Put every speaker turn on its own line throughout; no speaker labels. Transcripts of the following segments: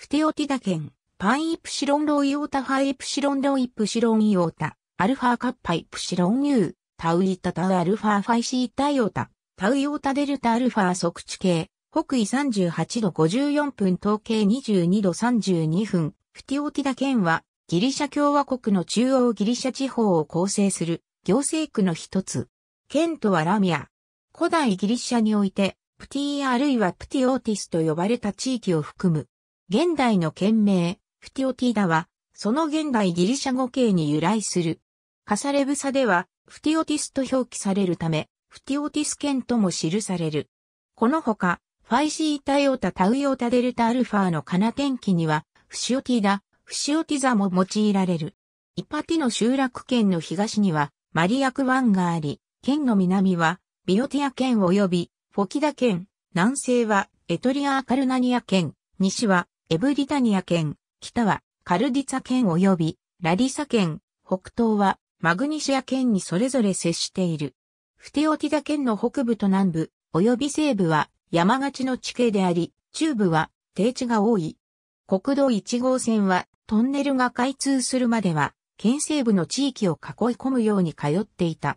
フテオティダ県、パンイプシロンロイオータファイプシロンロイプシロンイオータ、アルファカッパイプシロンユー、タウイタタアルファファイシータイオタ、タウイオータデルタアルファ測地系、北緯38度54分統計22度32分、フティオティダ県は、ギリシャ共和国の中央ギリシャ地方を構成する行政区の一つ。県とはラミア。古代ギリシャにおいて、プティーあるいはプティオーティスと呼ばれた地域を含む現代の県名、フティオティダは、その現代ギリシャ語形に由来する。カサレブサでは、フティオティスと表記されるため、フティオティス県とも記される。このほか、ファイシータヨタタウヨタデルタアルファーのカナ天気には、フシオティダ、フシオティザも用いられる。イパティの集落県の東には、マリアク湾があり、県の南は、ビオティア県及び、フォキダ県、南西は、エトリア・アカルナニア県、西は、エブリタニア県、北はカルディツァ県及びラリサ県、北東はマグニシア県にそれぞれ接している。フテオティダ県の北部と南部、及び西部は山勝ちの地形であり、中部は低地が多い。国道1号線はトンネルが開通するまでは、県西部の地域を囲い込むように通っていた。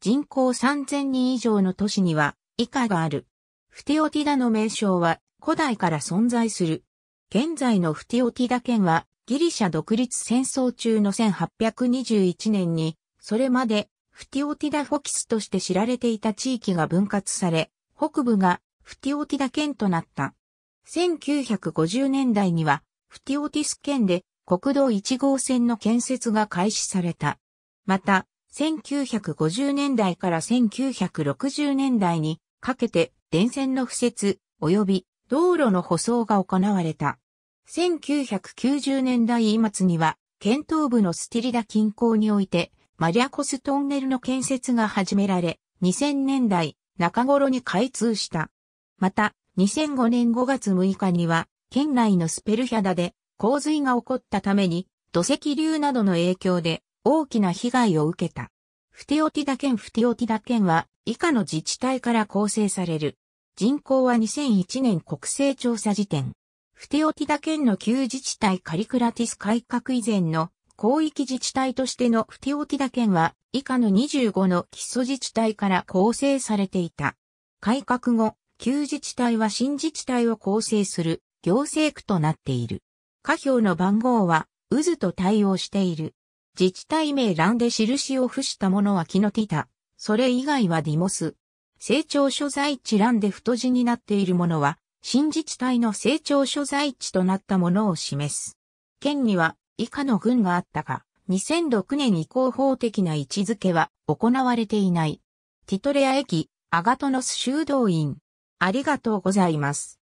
人口3000人以上の都市には以下がある。フテオティダの名称は古代から存在する現在のフティオティダ県はギリシャ独立戦争中の1821年に、それまでフティオティダフォキスとして知られていた地域が分割され、北部がフティオティダ県となった。1950年代にはフティオティス県で国道1号線の建設が開始された。また、1950年代から1960年代にかけて電線の敷設及び道路の舗装が行われた。1990年代末には、県東部のスティリダ近郊において、マリャコストンネルの建設が始められ、2000年代中頃に開通した。また、2005年5月6日には、県内のスペルヒャダで洪水が起こったために、土石流などの影響で大きな被害を受けた。フテオティダ県フテオティダ県は以下の自治体から構成される。人口は2001年国勢調査時点。フテオティダ県の旧自治体カリクラティス改革以前の広域自治体としてのフテオティダ県は以下の25の基礎自治体から構成されていた。改革後、旧自治体は新自治体を構成する行政区となっている。下表の番号は渦と対応している。自治体名欄で印を付したものはキノティタ、それ以外はディモス、成長所在地欄で太字になっているものは、新自治体の成長所在地となったものを示す。県には以下の軍があったが、2006年以降法的な位置づけは行われていない。ティトレア駅、アガトノス修道院。ありがとうございます。